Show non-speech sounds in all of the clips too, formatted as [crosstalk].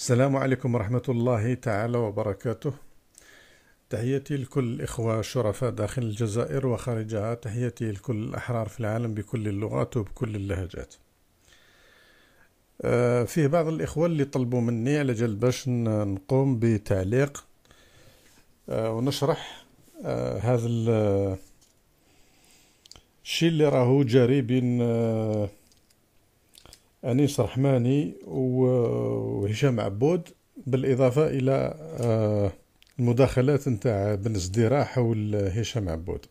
السلام عليكم ورحمة الله تعالى وبركاته تحياتي لكل الإخوة الشرفاء داخل الجزائر وخارجها تحياتي لكل الأحرار في العالم بكل اللغات وبكل اللهجات آه، فيه بعض الإخوة اللي طلبوا مني على جل باش نقوم بتعليق آه، ونشرح آه، هذا الشيء اللي راهو جاري بين أنيس رحماني وهشام عبود بالإضافة إلى آه، المداخلات نتاع بن زديرة حول هشام عبود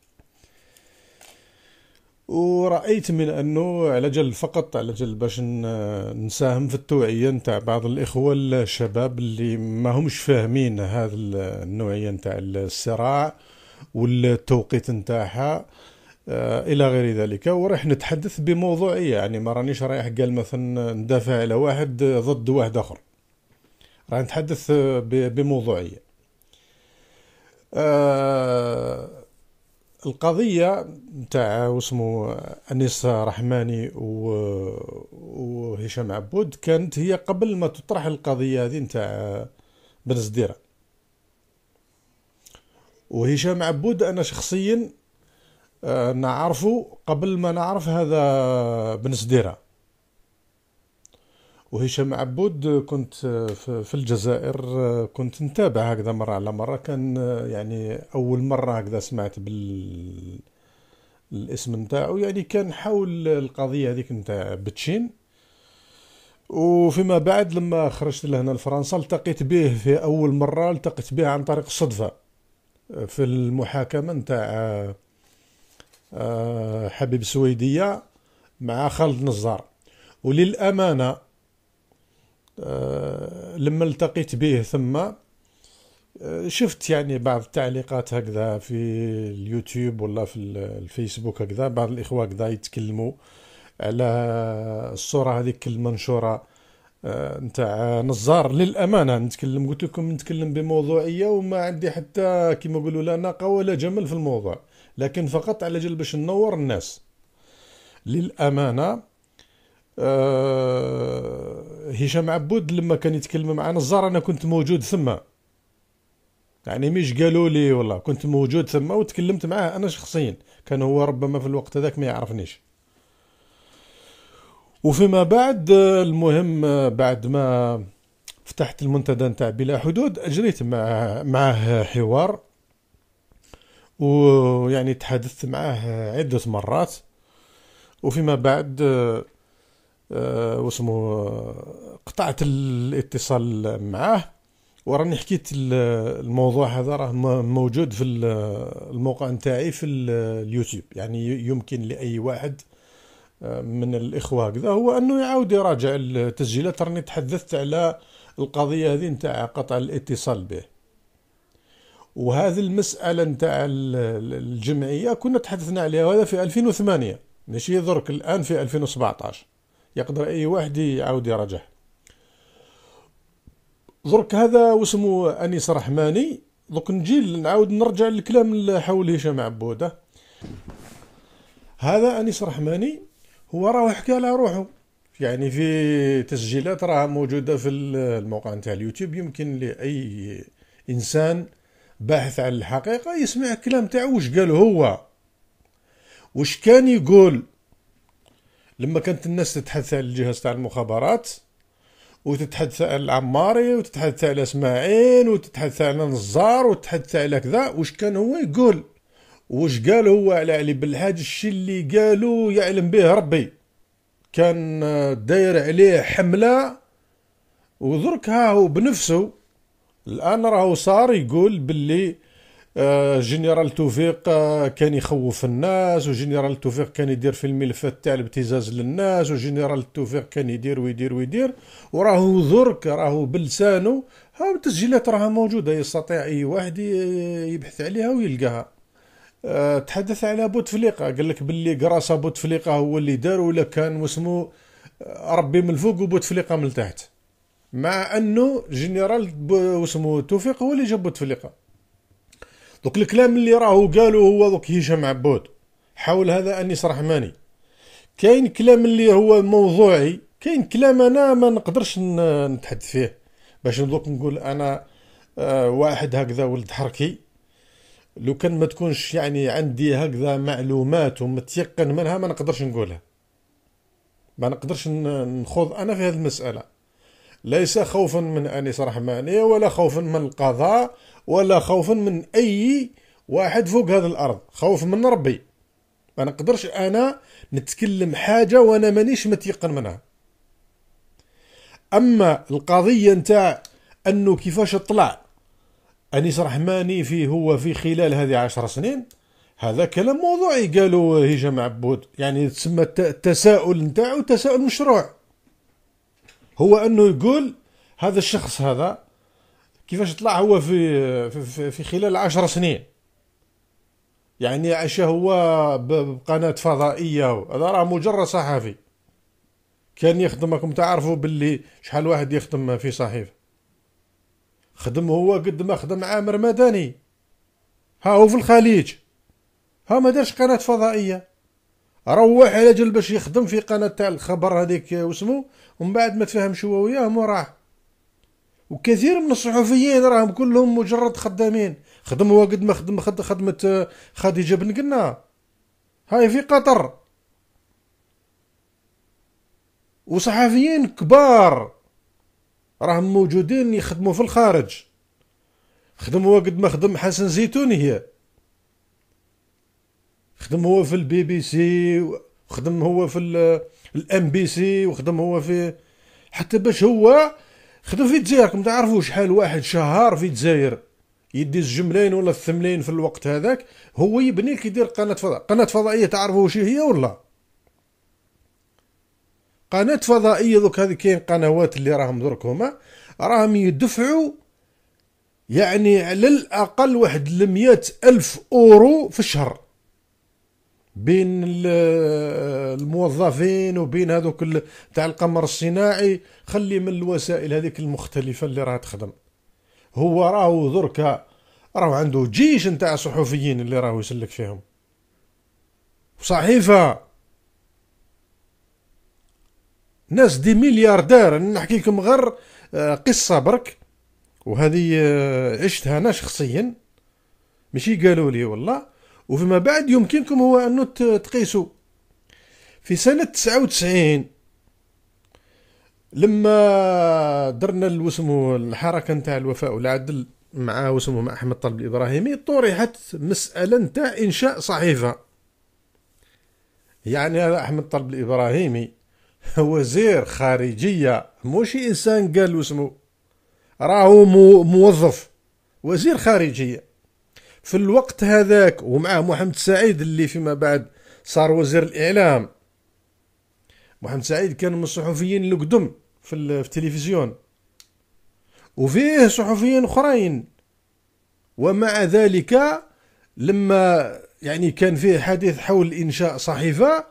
ورأيت من أنه على جل فقط على جل باش نساهم في التوعية نتاع بعض الإخوة الشباب اللي ما همش فاهمين هذا النوعية نتاع الصراع والتوقيت نتاعها آه، الى غير ذلك وراح نتحدث بموضوعيه يعني ما رانيش رايح قال مثلا ندافع على واحد ضد واحد اخر راح نتحدث آه، بموضوعيه آه القضية نتاع واسمو أنيس رحماني وهشام عبود كانت هي قبل ما تطرح القضية هذه نتاع آه، بن وهشام عبود أنا شخصيا آه، نعرفه قبل ما نعرف هذا بن سديرة وهشام عبود كنت آه، في الجزائر آه، كنت نتابع هكذا مرة على مرة كان يعني أول مرة هكذا سمعت بال الاسم نتاعو يعني كان حول القضية هذيك نتاع بتشين وفيما بعد لما خرجت لهنا لفرنسا التقيت به في أول مرة التقيت به عن طريق الصدفة في المحاكمة نتاع آه، حبيب سويدية مع خالد نزار وللأمانة آه، لما التقيت به ثم آه، شفت يعني بعض التعليقات هكذا في اليوتيوب ولا في الفيسبوك هكذا بعض الإخوة هكذا يتكلموا على الصورة هذيك المنشورة نتاع نزار للامانه نتكلم قلت لكم نتكلم بموضوعيه وما عندي حتى كما يقولوا لا ناقه ولا جمل في الموضوع لكن فقط على جل باش ننور الناس للامانه آه هشام عبود لما كان يتكلم معنا الزهر انا كنت موجود ثما يعني مش قالوا لي والله كنت موجود ثما وتكلمت معاه انا شخصيا كان هو ربما في الوقت هذاك ما يعرفنيش وفيما بعد آه، المهم آه، بعد ما فتحت المنتدى نتاع بلا حدود اجريت مع معه حوار ويعني تحدثت معاه عدة مرات وفيما بعد آه، واسمو آه، قطعت الاتصال معاه وراني حكيت الموضوع هذا راه موجود في الموقع نتاعي في اليوتيوب يعني يمكن لاي واحد آه، من الاخوه هكذا هو انه يعاود يراجع التسجيلات راني تحدثت على القضيه هذه نتاع قطع الاتصال به وهذه المسألة نتاع الجمعية كنا تحدثنا عليها وهذا في 2008 ماشي درك الآن في 2017 يقدر أي واحد يعاود يرجع درك هذا واسمه أنيس رحماني درك نجي نعاود نرجع للكلام حول هشام عبودة هذا أنيس رحماني هو راه حكى على روحه يعني في تسجيلات راها موجودة في الموقع نتاع اليوتيوب يمكن لأي إنسان باحث عن الحقيقة يسمع الكلام تاعو واش قال هو واش كان يقول لما كانت الناس تتحدث على الجهاز تاع المخابرات وتتحدث على العماري وتتحدث على اسماعيل وتتحدث على نزار وتتحدث على كذا واش كان هو يقول واش قال هو على علي بالحاج الشي اللي قالوا يعلم به ربي كان داير عليه حمله ودرك ها هو بنفسه الان راه صار يقول باللي آه، جنرال توفيق آه، كان يخوف الناس وجنرال توفيق كان يدير في الملفات تاع الابتزاز للناس وجنرال توفيق كان يدير ويدير ويدير وراهو درك راهو بلسانه ها التسجيلات راها موجوده يستطيع اي واحد يبحث عليها ويلقاها آه، تحدث على بوتفليقه قال لك باللي قراصه بوتفليقه هو اللي دار ولا كان واسمه ربي من الفوق وبوتفليقه من تحت مع انه جنرال واسمو توفيق هو اللي جاب بوتفليقه دوك الكلام اللي راهو قالو هو دوك هشام عبود حول هذا انيس رحماني كاين كلام اللي هو موضوعي كاين كلام انا ما نقدرش نتحدث فيه باش ندوك نقول انا آه، واحد هكذا ولد حركي لو كان ما تكونش يعني عندي هكذا معلومات ومتيقن منها ما نقدرش نقولها ما نقدرش نخوض انا في هذه المساله ليس خوفا من انس رحماني ولا خوفا من القضاء ولا خوفا من أي واحد فوق هذا الأرض خوف من ربي ما نقدرش أنا نتكلم حاجة وأنا مانيش متيقن منها أما القضية نتاع أنه كيفاش طلع أنيس رحماني في هو في خلال هذه عشر سنين هذا كلام موضوعي قالوا هشام عبود يعني تسمى التساؤل نتاعو تساؤل مشروع هو انه يقول هذا الشخص هذا كيفاش طلع هو في في, في خلال عشر سنين يعني عاش هو بقناة فضائية هذا راه مجرد صحفي كان يخدم راكم تعرفوا باللي شحال واحد يخدم في صحيفة خدم هو قد ما خدم عامر مدني ها هو في الخليج ها ما دارش قناة فضائية روح على جل باش يخدم في قناه تاع الخبر هذيك واسمو ومن بعد ما تفهمش هو وياهم وراح وكثير من الصحفيين راهم كلهم مجرد خدامين خدموا وقد قد ما خدم خد خدمة خديجة بن قنا هاي في قطر وصحفيين كبار راهم موجودين يخدموا في الخارج خدموا وقد قد ما خدم حسن زيتوني هي خدم هو في البي بي سي وخدم هو في الام بي سي وخدم هو في حتى باش هو خدم في دزايركم تعرفوا شحال واحد شهر في الجزائر يدي الجملين ولا الثملين في الوقت هذاك هو يبني لك يدير قناة فضاء قناة فضائية تعرفوا شي هي ولا قناة فضائية دوك هذه كاين قنوات اللي راهم درك هما راهم يدفعوا يعني على الأقل واحد المئة ألف أورو في الشهر بين الموظفين وبين هذوك تاع القمر الصناعي خلي من الوسائل هذيك المختلفه اللي راه تخدم هو راهو دركا راهو عنده جيش نتاع صحفيين اللي راهو يسلك فيهم صحيفه ناس دي ملياردير نحكي لكم غير آه، قصه برك وهذه آه، عشتها انا شخصيا ماشي قالوا لي والله وفيما بعد يمكنكم هو أن تقيسوا في سنة 99 لما درنا الوسم الحركة نتاع الوفاء والعدل مع وسمو مع أحمد طلب الإبراهيمي طرحت مسألة نتاع إنشاء صحيفة يعني هذا أحمد طلب الإبراهيمي وزير خارجية مش إنسان قال وسمو راهو موظف وزير خارجية في الوقت هذاك ومعه محمد سعيد اللي فيما بعد صار وزير الاعلام محمد سعيد كان من الصحفيين اللي قدم في التلفزيون وفيه صحفيين اخرين ومع ذلك لما يعني كان فيه حديث حول انشاء صحيفه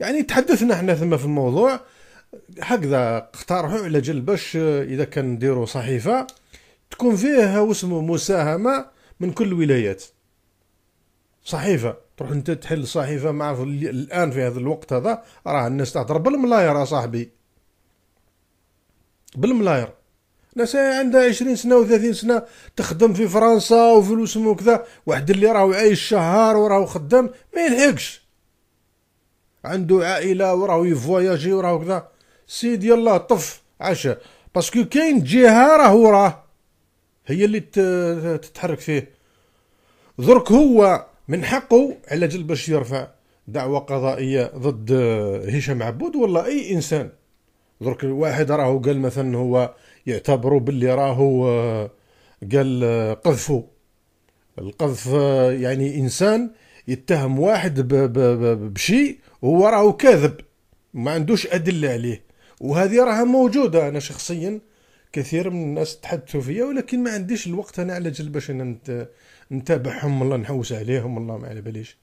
يعني تحدثنا احنا ثم في الموضوع هكذا اقترحوا على جل باش اذا كان نديروا صحيفه تكون فيها واسمه مساهمه من كل الولايات صحيفه تروح انت تحل صحيفه مع الان في هذا الوقت هذا راه الناس تهضر بالملاير يا صاحبي بالملاير ناس عندها 20 سنه و30 سنه تخدم في فرنسا وفلوس وكذا واحد اللي راهو عايش شهر وراهو خدام ما يلحقش عنده عائله وراهو يفواياجي وراهو كذا سيدي يلا طف عشاء باسكو كاين جهه راهو راه هي اللي تتحرك فيه درك هو من حقه على جل باش يرفع دعوة قضائية ضد هشام عبود ولا أي إنسان درك واحد راهو قال مثلا هو يعتبروا باللي راهو آه، قال آه، قذفوا القذف آه، يعني إنسان يتهم واحد بشيء وهو راهو كاذب ما عندوش أدلة عليه وهذه راها موجودة أنا شخصيا كثير من الناس تحدثوا فيا ولكن ما عنديش الوقت انا على جل باش انا نتابعهم والله نحوس عليهم والله ما على باليش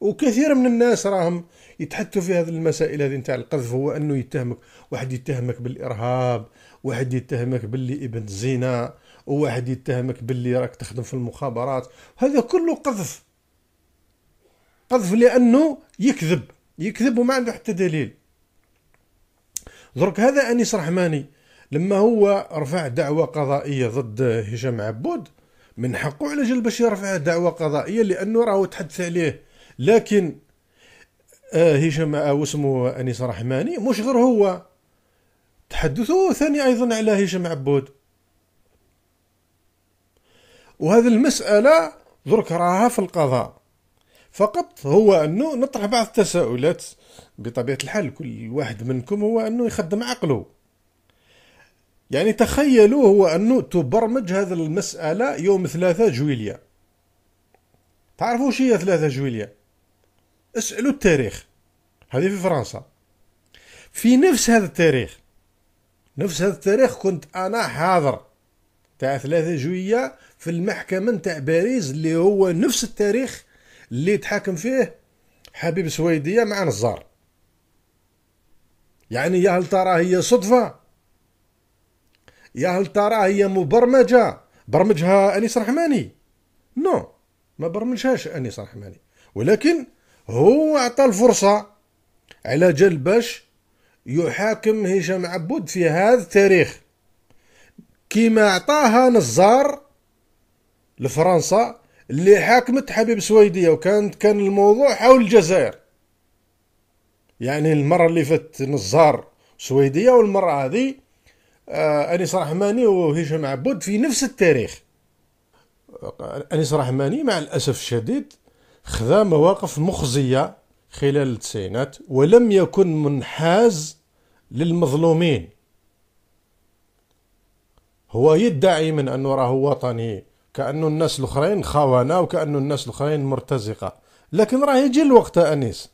وكثير من الناس راهم يتحدثوا في هذه المسائل هذه نتاع القذف هو انه يتهمك واحد يتهمك بالارهاب واحد يتهمك باللي ابن زنا وواحد يتهمك باللي راك تخدم في المخابرات هذا كله قذف قذف لانه يكذب يكذب وما عنده حتى دليل درك هذا انيس رحماني لما هو رفع دعوة قضائية ضد هشام عبود من حقه على جل باش يرفع دعوة قضائية لأنه راهو تحدث عليه لكن آه، هشام آه، واسمه أنيس رحماني مش غير هو تحدثه ثاني أيضا على هشام عبود وهذه المسألة درك راها في القضاء فقط هو أنه نطرح بعض التساؤلات بطبيعة الحال كل واحد منكم هو أنه يخدم عقله يعني تخيلوا هو أنه تبرمج هذه المسألة يوم 3 جويلية تعرفوا شي هي 3 جويلية اسألوا التاريخ هذه في فرنسا في نفس هذا التاريخ نفس هذا التاريخ كنت أنا حاضر تاع 3 جويليا في المحكمة نتاع باريس اللي هو نفس التاريخ اللي تحاكم فيه حبيب سويدية مع نزار يعني يا هل ترى هي صدفة يا هل ترى هي مبرمجه برمجها انيس رحماني نو ما برمجهاش انيس رحماني ولكن هو عطى الفرصه على جال باش يحاكم هشام عبود في هذا التاريخ كيما عطاها نزار لفرنسا اللي حاكمت حبيب سويديه وكانت كان الموضوع حول الجزائر يعني المره اللي فات نزار سويديه والمره هذه آه، انيس رحماني وهشام عبود في نفس التاريخ انيس رحماني مع الاسف الشديد خذا مواقف مخزيه خلال التسعينات ولم يكن منحاز للمظلومين هو يدعي من انه راه وطني كانه الناس الاخرين خونه وكانه الناس الاخرين مرتزقه لكن راه يجي الوقت انيس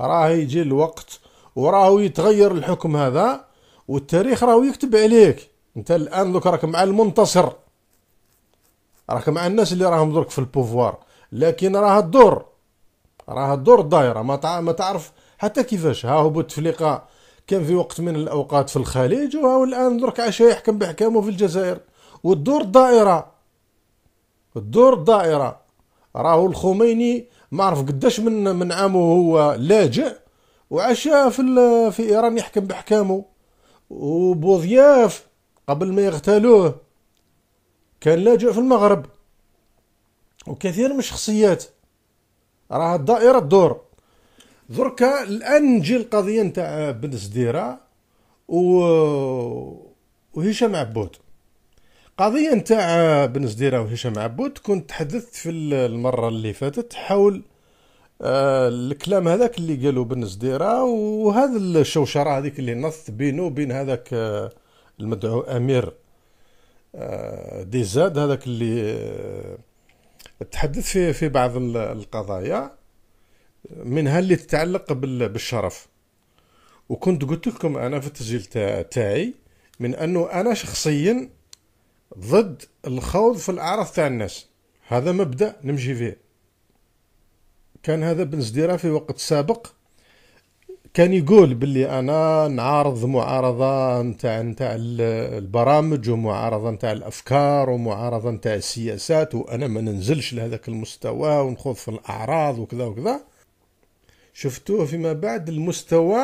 راه يجي الوقت وراه يتغير الحكم هذا والتاريخ راهو يكتب عليك انت الان دوك راك مع المنتصر راك مع الناس اللي راهم درك في البوفوار لكن راه الدور راه الدور دايره ما ما تعرف حتى كيفاش ها هو بوتفليقه كان في وقت من الاوقات في الخليج وهو الان درك عاش يحكم بحكامه في الجزائر والدور دائره الدور دائره راهو الخميني ما عرف قداش من من عامه هو لاجئ وعاش في في ايران يحكم بحكامه وبوضياف قبل ما يغتالوه كان لاجئ في المغرب وكثير من الشخصيات راه الدائره الدور دركا الان نجي القضيه نتاع بن سديره و وهشام عبود قضيه نتاع بن سديره وهشام عبود كنت تحدثت في المره اللي فاتت حول آه، الكلام هذاك اللي قالوا بن زديره وهذا الشوشره هذيك اللي نص بينه وبين هذاك آه، المدعو امير آه، دي زاد هذاك اللي تحدث في في بعض القضايا منها اللي تتعلق بالشرف وكنت قلت لكم انا في التسجيل تاعي من انه انا شخصيا ضد الخوض في الاعراض تاع الناس هذا مبدا نمشي فيه كان هذا بن زديرة في وقت سابق كان يقول باللي انا نعارض معارضه نتاع نتاع البرامج ومعارضه نتاع الافكار ومعارضه نتاع السياسات وانا ما ننزلش لهذاك المستوى ونخوض في الاعراض وكذا وكذا شفتوه فيما بعد المستوى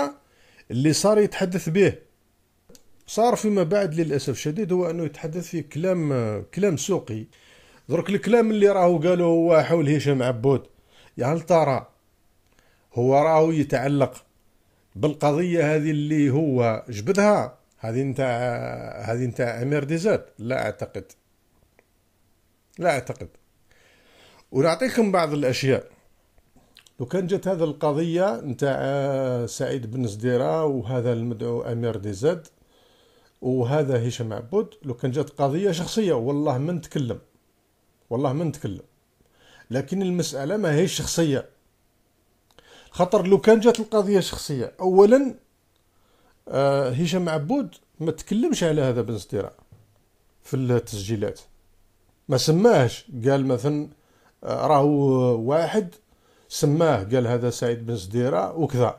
اللي صار يتحدث به صار فيما بعد للاسف شديد هو انه يتحدث في كلام كلام سوقي درك الكلام اللي راهو قالوه هو حول هشام عبود يا هل ترى هو راهو يتعلق بالقضية هذه اللي هو جبدها هذه نتاع هذه نتاع أمير ديزات لا أعتقد لا أعتقد ونعطيكم بعض الأشياء لو كان جات هذه القضية نتاع آه، سعيد بن زديرة وهذا المدعو أمير ديزاد وهذا هشام عبود لو كان جات قضية شخصية والله ما نتكلم والله ما نتكلم لكن المسألة ما هي شخصية خاطر لو كان جات القضية شخصية أولا آه هشام عبود ما تكلمش على هذا بن صديرة في التسجيلات ما سماهش قال مثلا آه راهو واحد سماه قال هذا سعيد بن صديرة وكذا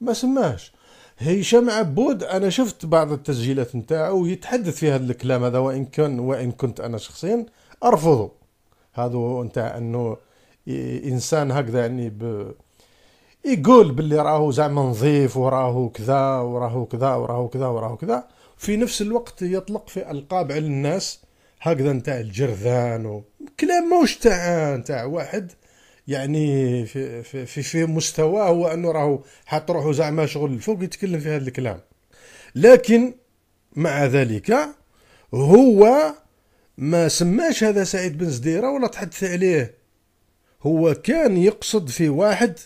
ما سماهش هشام عبود انا شفت بعض التسجيلات نتاعو يتحدث في هذا الكلام هذا وان كان وان كنت انا شخصيا ارفضه هذا نتاع انه انسان هكذا يعني ب... يقول باللي راهو زعما نظيف وراهو كذا وراهو كذا وراهو كذا وراهو كذا في نفس الوقت يطلق في القاب على الناس هكذا نتاع الجرذان وكلام كلام موش تاع تاع واحد يعني في في في, في مستواه هو انه راهو حاط روحه زعما شغل الفوق يتكلم في هذا الكلام لكن مع ذلك هو ما سماش هذا سعيد بن زديرة ولا تحدث عليه هو كان يقصد في واحد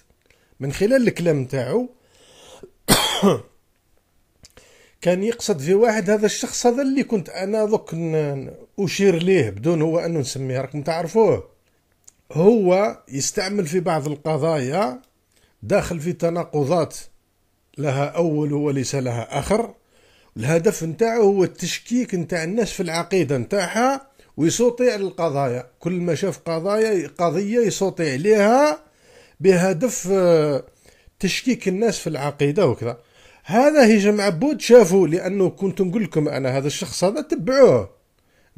من خلال الكلام تاعو [coughs] كان يقصد في واحد هذا الشخص هذا اللي كنت انا ذوك اشير ليه بدون هو انه نسميه راكم تعرفوه هو يستعمل في بعض القضايا داخل في تناقضات لها اول وليس لها اخر الهدف نتاعو هو التشكيك نتاع الناس في العقيدة نتاعها ويصوتي على القضايا كل ما شاف قضايا قضية يصوتي عليها بهدف آه، تشكيك الناس في العقيدة وكذا هذا هجم عبود شافوا لأنه كنت نقول لكم أنا هذا الشخص هذا تبعوه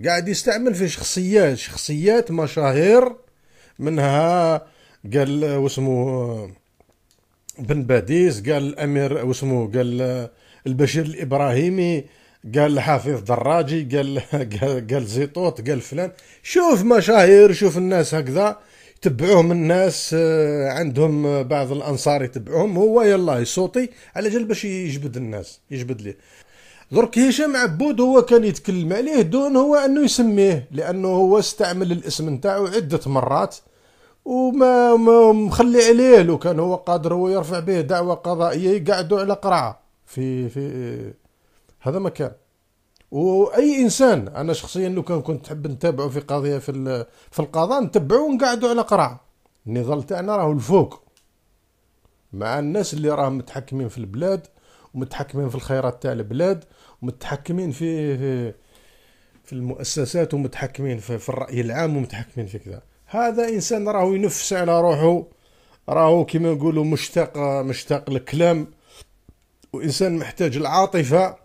قاعد يستعمل في شخصيات شخصيات مشاهير منها قال آه، واسمه آه، بن باديس قال الأمير واسمه قال البشير الابراهيمي قال حافظ دراجي قال [laughs] قال قال زيطوط قال فلان شوف مشاهير شوف الناس هكذا يتبعوهم الناس آه، عندهم آه، بعض الانصار يتبعوهم هو يلا يصوتي على جال باش يجبد الناس يجبد ليه درك هشام عبود هو كان يتكلم عليه دون هو انه يسميه لانه هو استعمل الاسم نتاعو عده مرات وما مخلي عليه لو كان هو قادر هو يرفع به دعوه قضائيه يقعدوا على قرعه في في هذا مكان واي انسان انا شخصيا لو كان كنت تحب نتابعه في قضيه في في القضاء نتبعه ونقعدوا على قرعه النضال تاعنا راهو الفوق مع الناس اللي راهم متحكمين في البلاد ومتحكمين في الخيرات تاع البلاد ومتحكمين في في, في المؤسسات ومتحكمين في, في الراي العام ومتحكمين في كذا هذا انسان راهو ينفس على روحه راهو كيما نقولوا مشتاق مشتاق للكلام وانسان محتاج العاطفه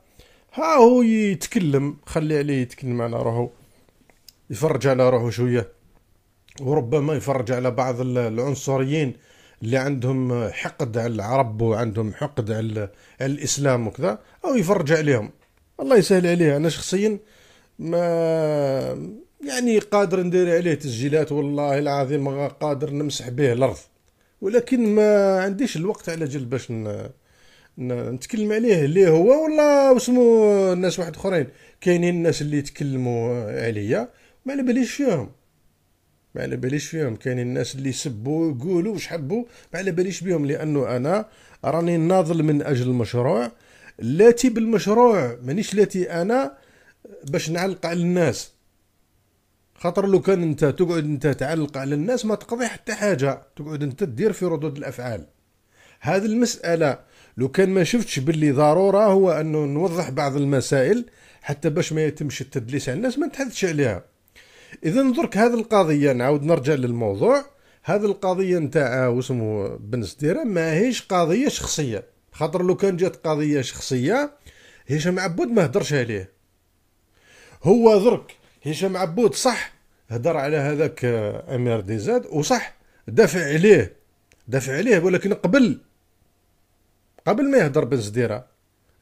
ها هو يتكلم خلي عليه يتكلم على روحه يفرج على روحه شويه وربما يفرج على بعض العنصريين اللي عندهم حقد على العرب وعندهم حقد على الاسلام وكذا او يفرج عليهم الله يسهل عليه انا شخصيا ما يعني قادر ندير عليه تسجيلات والله العظيم قادر نمسح به الارض ولكن ما عنديش الوقت على جل باش نتكلم عليه اللي هو ولا وسمو الناس واحد اخرين كاينين الناس اللي تكلموا عليا ما على باليش فيهم ما على باليش فيهم كاينين الناس اللي يسبوا يقولوا واش حبوا ما على باليش بهم لانه انا راني ناضل من اجل المشروع لاتي بالمشروع مانيش لاتي انا باش نعلق على الناس خاطر لو كان انت تقعد انت تعلق على الناس ما تقضي حتى حاجه تقعد انت تدير في ردود الافعال هذه المساله لو كان ما شفتش باللي ضروره هو انه نوضح بعض المسائل حتى باش ما يتمش التدليس على الناس ما نتحدثش عليها اذا درك هذه القضيه نعاود نرجع للموضوع هذه القضيه نتاع واسمه بن سديره ماهيش قضيه شخصيه خاطر لو كان جات قضيه شخصيه هشام عبود ما هدرش عليه هو درك هشام عبود صح هدر على هذاك امير ديزاد وصح دافع عليه دافع عليه ولكن قبل قبل ما يهضر بن زديره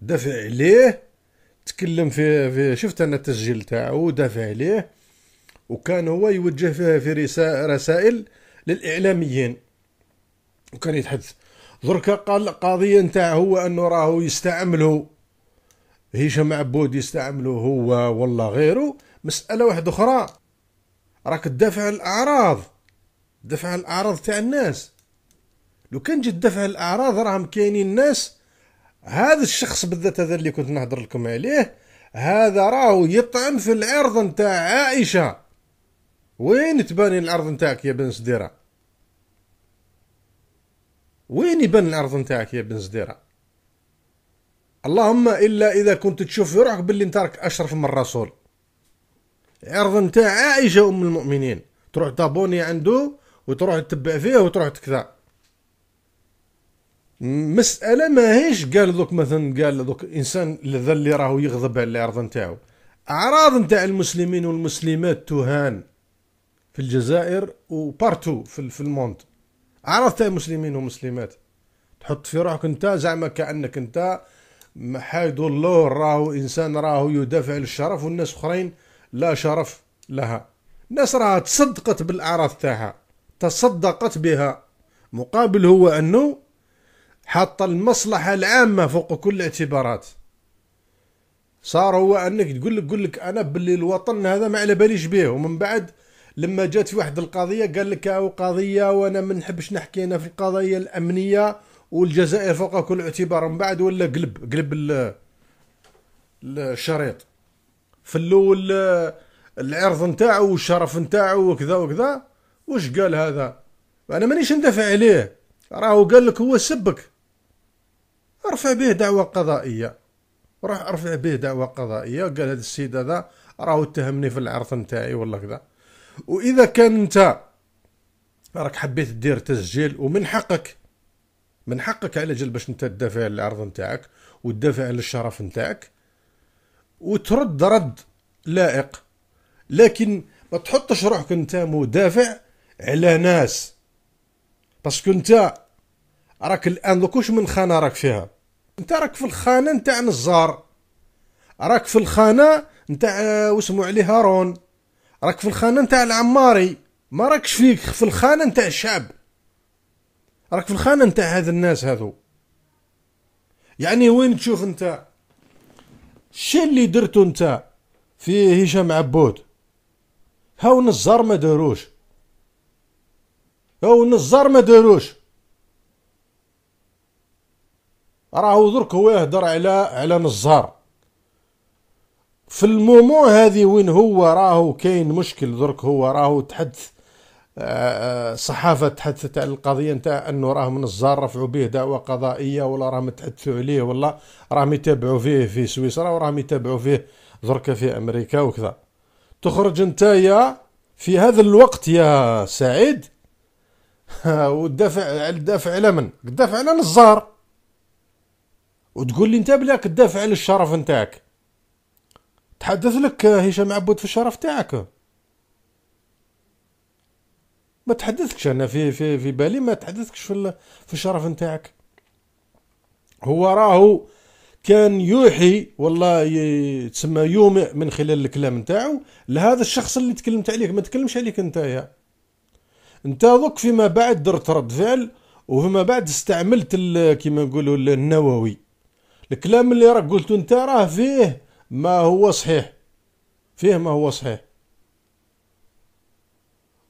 دافع عليه تكلم في, في شفت انا التسجيل تاعو دافع عليه وكان هو يوجه فيها في رسائل للاعلاميين وكان يتحدث دركا قال القضيه نتاع هو انه راهو يستعمله هشام عبود يستعمله هو والله غيره مساله واحده اخرى راك تدافع الاعراض دفع الاعراض تاع الناس لو كان جد دفع الاعراض راهم كاينين ناس هذا الشخص بالذات هذا اللي كنت نهضر لكم عليه هذا راهو يطعن في العرض نتاع عائشه وين تباني العرض نتاعك يا بن سديره وين يبان العرض نتاعك يا بن سديره اللهم الا اذا كنت تشوف في روحك باللي نتارك اشرف من الرسول عرض نتاع عائشه ام المؤمنين تروح تابوني عنده وتروح تتبع فيه وتروح تكذا مساله ماهيش قال دوك مثلا قال دوك انسان لذا اللي راهو يغضب على العرض نتاعو اعراض نتاع المسلمين والمسلمات تهان في الجزائر وبارتو في, في الموند اعراض تاع المسلمين والمسلمات تحط في روحك انت زعما كانك انت محايد الله راهو انسان راهو يدافع للشرف والناس اخرين لا شرف لها الناس راها تصدقت بالاعراض تاعها تصدقت بها مقابل هو انه حط المصلحه العامه فوق كل الاعتبارات صار هو انك تقول لك قول لك انا باللي الوطن هذا ما على باليش به ومن بعد لما جات في واحد القضيه قال لك او قضيه وانا ما نحبش نحكي انا في القضايا الامنيه والجزائر فوق كل اعتبار من بعد ولا قلب قلب الشريط في الاول العرض نتاعو والشرف نتاعو وكذا وكذا واش قال هذا انا مانيش ندافع عليه راهو قال لك هو سبك رفع به دعوة قضائية راح رفع به دعوة قضائية قال هذا السيد هذا راه اتهمني في العرض نتاعي ولا كذا واذا كان انت راك حبيت دير تسجيل ومن حقك من حقك على جل باش انت تدافع على العرض نتاعك وتدافع على الشرف نتاعك وترد رد لائق لكن ما تحطش روحك انت مدافع على ناس باسكو انت راك الان دوك واش من خانه راك فيها انت راك في الخانه نتاع نزار راك في الخانه نتاع آه، واسمو عليه هارون راك في الخانه نتاع العماري ما راكش فيك في الخانه نتاع الشعب راك في الخانه نتاع هاد الناس هادو يعني وين تشوف انت الشيء اللي درتو انت في هشام عبود هاو نزار ما داروش هاو نزار ما داروش راهو درك هو يهدر على على نزار في المومو هذه وين هو راهو كاين مشكل درك هو راهو تحدث آه، آه، صحافة تحدثت على القضية نتاع أنه راهم نزار رفعوا به دعوة قضائية ولا راهم تحدثوا عليه ولا راهم يتابعوا فيه في سويسرا وراهم يتابعوا فيه درك في أمريكا وكذا تخرج يا في هذا الوقت يا سعيد [laughs] ودافع الدافع على من؟ الدافع على نزار وتقول لي انت بلاك تدافع على الشرف نتاعك تحدث لك هشام عبود في الشرف تاعك ما تحدثكش انا في في في بالي ما تحدثكش في في الشرف نتاعك هو راهو كان يوحي والله تسمى يومئ من خلال الكلام نتاعو لهذا الشخص اللي تكلمت عليه ما تكلمش عليك انت يا انت ذوك فيما بعد درت رد فعل وفيما بعد استعملت كما نقولوا النووي الكلام اللي راك قلتو انت راه فيه ما هو صحيح فيه ما هو صحيح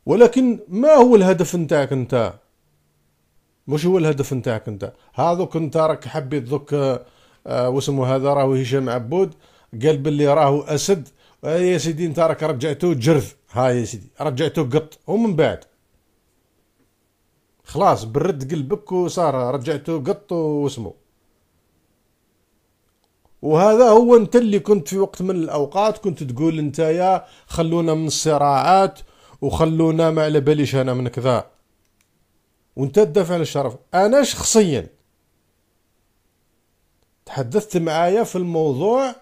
ولكن ما هو الهدف نتاعك انت مش هو الهدف نتاعك انت هذا كنت راك حبيت دوك آه واسمه هذا راهو هشام عبود قال باللي راهو اسد آه يا سيدي انت راك رجعته جرذ ها يا سيدي رجعته قط ومن بعد خلاص برد قلبك وصار رجعته قط واسمو وهذا هو انت اللي كنت في وقت من الاوقات كنت تقول يا خلونا من الصراعات وخلونا ما على باليش انا من كذا وانت تدافع عن الشرف انا شخصيا تحدثت معايا في الموضوع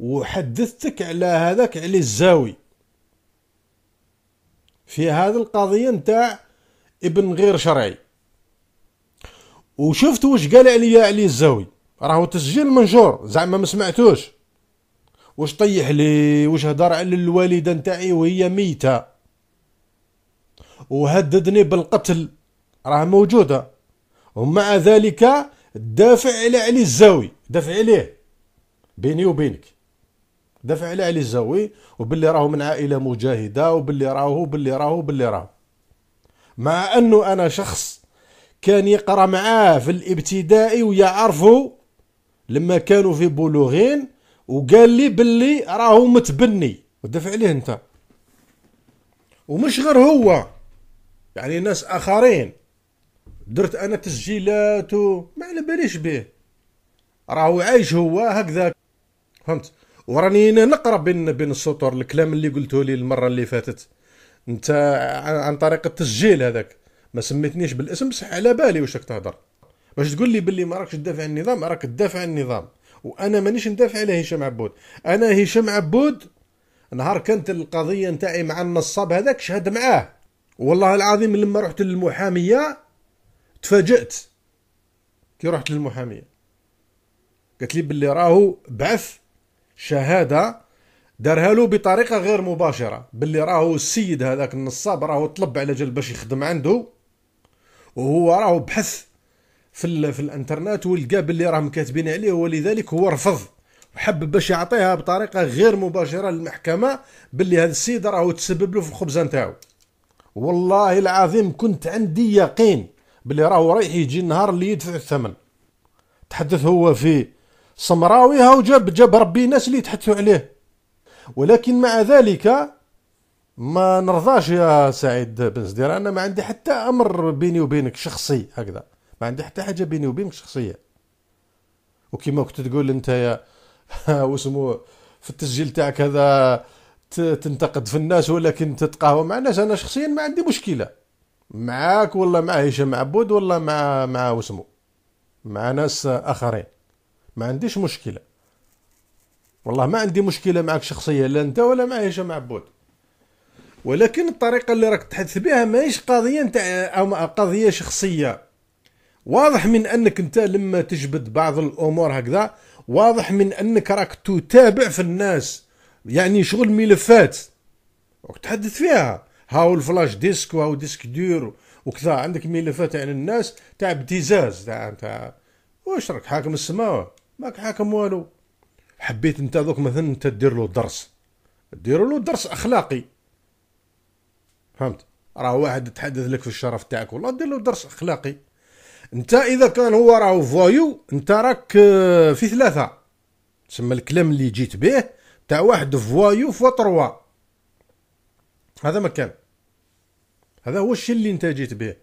وحدثتك على هذاك علي الزاوي في هذه القضية نتاع ابن غير شرعي وشفت واش قال عليا علي الزاوي راهو تسجيل منشور زعما ما سمعتوش واش طيح لي واش هضر على الوالده نتاعي وهي ميته وهددني بالقتل راه موجوده ومع ذلك دافع على علي الزاوي دافع عليه بيني وبينك دافع على علي الزاوي وباللي راهو من عائله مجاهده وباللي راهو باللي راهو باللي راهو مع انه انا شخص كان يقرا معاه في الابتدائي ويعرفه لما كانوا في بولوغين وقال لي باللي راهو متبني ودافع عليه انت ومش غير هو يعني ناس اخرين درت انا تسجيلات ما على باليش به راهو عايش هو هكذا فهمت وراني نقرا بين بين السطور الكلام اللي قلته لي المره اللي فاتت انت عن طريق التسجيل هذاك ما سميتنيش بالاسم بصح على بالي واش راك تهضر باش تقول لي باللي ما راكش تدافع عن النظام راك تدافع عن النظام وانا مانيش ندافع على هشام عبود انا هشام عبود نهار كانت القضيه نتاعي مع النصاب هذاك شهد معاه والله العظيم لما رحت للمحاميه تفاجأت كي رحت للمحاميه قالت لي باللي راهو بعث شهاده دارها له بطريقه غير مباشره باللي راهو السيد هذاك النصاب راهو طلب على جال باش يخدم عنده وهو راهو بحث في, في الانترنت ولقى باللي راهم كاتبين عليه ولذلك هو رفض وحب باش يعطيها بطريقه غير مباشره للمحكمه باللي هذا السيد راهو تسبب له في الخبزه نتاعو والله العظيم كنت عندي يقين باللي راهو رايح يجي النهار اللي يدفع الثمن تحدث هو في سمراويها وجاب جاب ربي الناس اللي يتحدثوا عليه ولكن مع ذلك ما نرضاش يا سعيد بن زدير انا ما عندي حتى امر بيني وبينك شخصي هكذا ما عندي حتى حاجه بيني وبينك شخصيه وكما كنت تقول انت يا [laughs] وسمو في التسجيل تاعك هذا تنتقد في الناس ولكن تتقهوى مع الناس انا شخصيا ما عندي مشكله معاك ولا مع هشام عبود ولا مع مع وسمو مع ناس اخرين ما عنديش مشكله والله ما عندي مشكله معك شخصيا لا انت ولا مع هشام عبود ولكن الطريقه اللي راك تحدث بها ماهيش قضيه نتاع او قضيه شخصيه واضح من انك انت لما تجبد بعض الامور هكذا واضح من انك راك تتابع في الناس يعني شغل ملفات وتحدث فيها هاو الفلاش ديسك وهاو ديسك دور وكذا عندك ملفات عن يعني الناس تاع ابتزاز تاع تاع واش راك حاكم السماوه ماك حاكم والو حبيت انت دوك مثلا انت دير له درس دير له درس اخلاقي فهمت راه واحد تحدث لك في الشرف تاعك والله دير له درس اخلاقي انت اذا كان هو راهو فوايو انت راك آه، في ثلاثه تسمى الكلام اللي جيت به تاع واحد فوايو فوا تروا هذا ما كان هذا هو الشيء اللي انت جيت به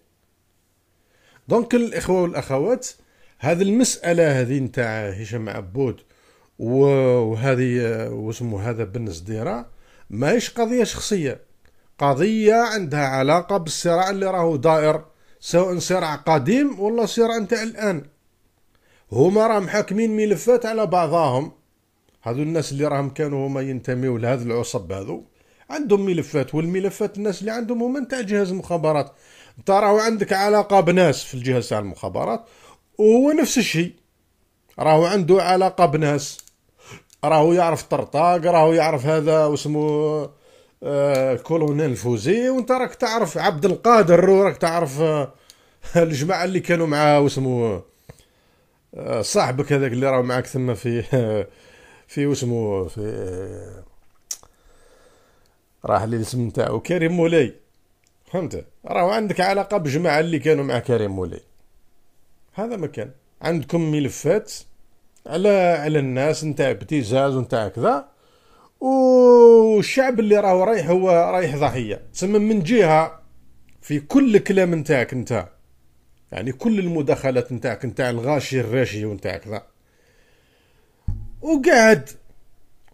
دونك الاخوه والاخوات هذه المساله هذه نتاع هشام عبود وهذه آه، واسمو هذا بن زديره ماهيش قضيه شخصيه قضيه عندها علاقه بالصراع اللي راهو دائر سواء صراع قديم ولا صراع نتاع الان هما راهم حاكمين ملفات على بعضاهم هذو الناس اللي راهم كانوا هما ينتميو لهذا العصب هذو عندهم ملفات والملفات الناس اللي عندهم هما نتاع جهاز المخابرات انت راهو عندك علاقه بناس في الجهاز تاع المخابرات وهو نفس الشيء راهو عنده علاقه بناس راهو يعرف طرطاق راهو يعرف هذا واسمه آه، كولونيل فوزي وانت راك تعرف عبد القادر وراك تعرف آه، الجماعه اللي كانوا معاه واسمو آه، صاحبك هذاك اللي راه معاك ثم في [laughs] في واسمو في راح لي الاسم نتاعو كريم مولاي فهمت راهو عندك علاقه بجماعه اللي كانوا مع كريم مولاي هذا مكان عندكم ملفات على على الناس نتاع ابتزاز ونتاع كذا والشعب اللي راهو رايح هو رايح ضحيه تسمى من جهه في كل كلام نتاعك نتا يعني كل المداخلات نتاعك نتاع الغاشي الراشي ونتاع كذا وقعد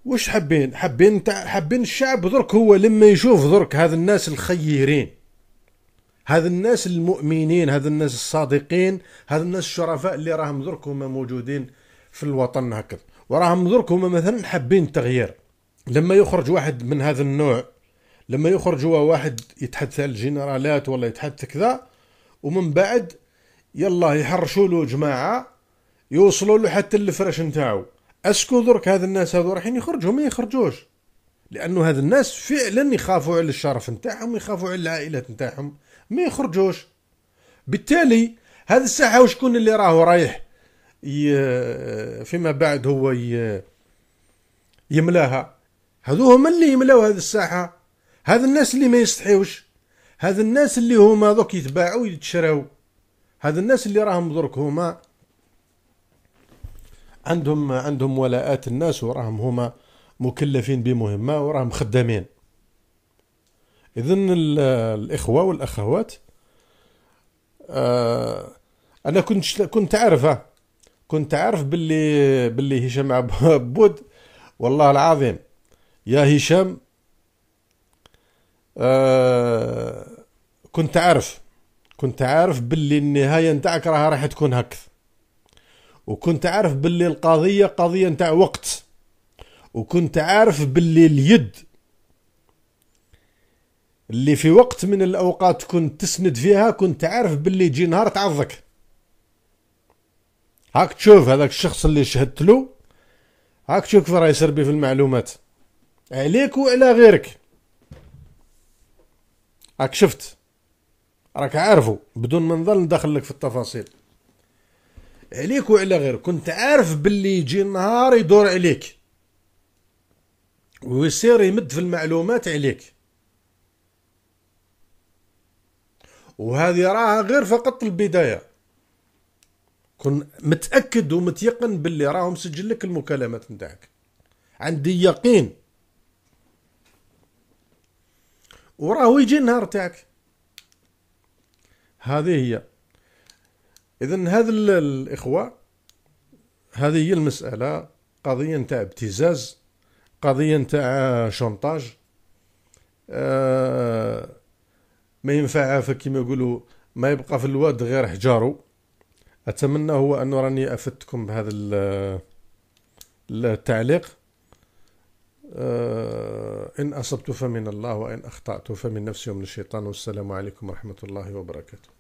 وش حابين حابين حابين الشعب درك هو لما يشوف درك هذا الناس الخيرين هذا الناس المؤمنين هذا الناس الصادقين هذا الناس الشرفاء اللي راهم درك هما موجودين في الوطن هكذا وراهم درك هما مثلا حابين التغيير لما يخرج واحد من هذا النوع لما يخرج هو واحد يتحدث على الجنرالات ولا يتحدث كذا ومن بعد يلا يحرشوا له جماعه يوصلوا له حتى الفرش نتاعو اسكو درك هذا الناس هذو رايحين يخرجوا ما يخرجوش لانه هذا الناس فعلا يخافوا على الشرف نتاعهم يخافوا على العائلات نتاعهم ما يخرجوش بالتالي هذا الساعه وشكون اللي راهو رايح فيما بعد هو يملاها هذو هما اللي يملاو هذه الساحه هاد الناس اللي ما يستحيوش هاد الناس اللي هما دوك يتباعوا ويتشراو هاد الناس اللي راهم درك هما عندهم عندهم ولاءات الناس وراهم هما مكلفين بمهمه وراهم خدامين إذن الاخوه والاخوات آه انا كنت كنت عارفه كنت عارف باللي باللي هشام عبود والله العظيم يا هشام آه كنت عارف كنت عارف باللي النهايه نتاعك راها راح تكون هكذا وكنت عارف باللي القضيه قضيه نتاع وقت وكنت عارف باللي اليد اللي في وقت من الاوقات كنت تسند فيها كنت عارف باللي يجي نهار تعضك هاك تشوف هذاك الشخص اللي شهدت له هاك تشوف راه يسربي في المعلومات عليك وعلى غيرك راك شفت راك عارفه بدون ما نظل ندخل لك في التفاصيل عليك وعلى غيرك كنت عارف باللي يجي النهار يدور عليك ويصير يمد في المعلومات عليك وهذه راها غير فقط البداية كن متأكد ومتيقن باللي راهم سجل لك المكالمات نتاعك عندي يقين وراهو يجي النهار تاعك هذه هي اذا هذا الاخوه هذه هي المساله قضيه نتاع ابتزاز قضيه نتاع شونطاج آه، ما ينفع كما يقولوا ما يبقى في الواد غير حجارو اتمنى هو ان راني افدتكم بهذا التعليق آه، إن أصبت فمن الله وإن أخطأت فمن نفسي ومن الشيطان والسلام عليكم ورحمة الله وبركاته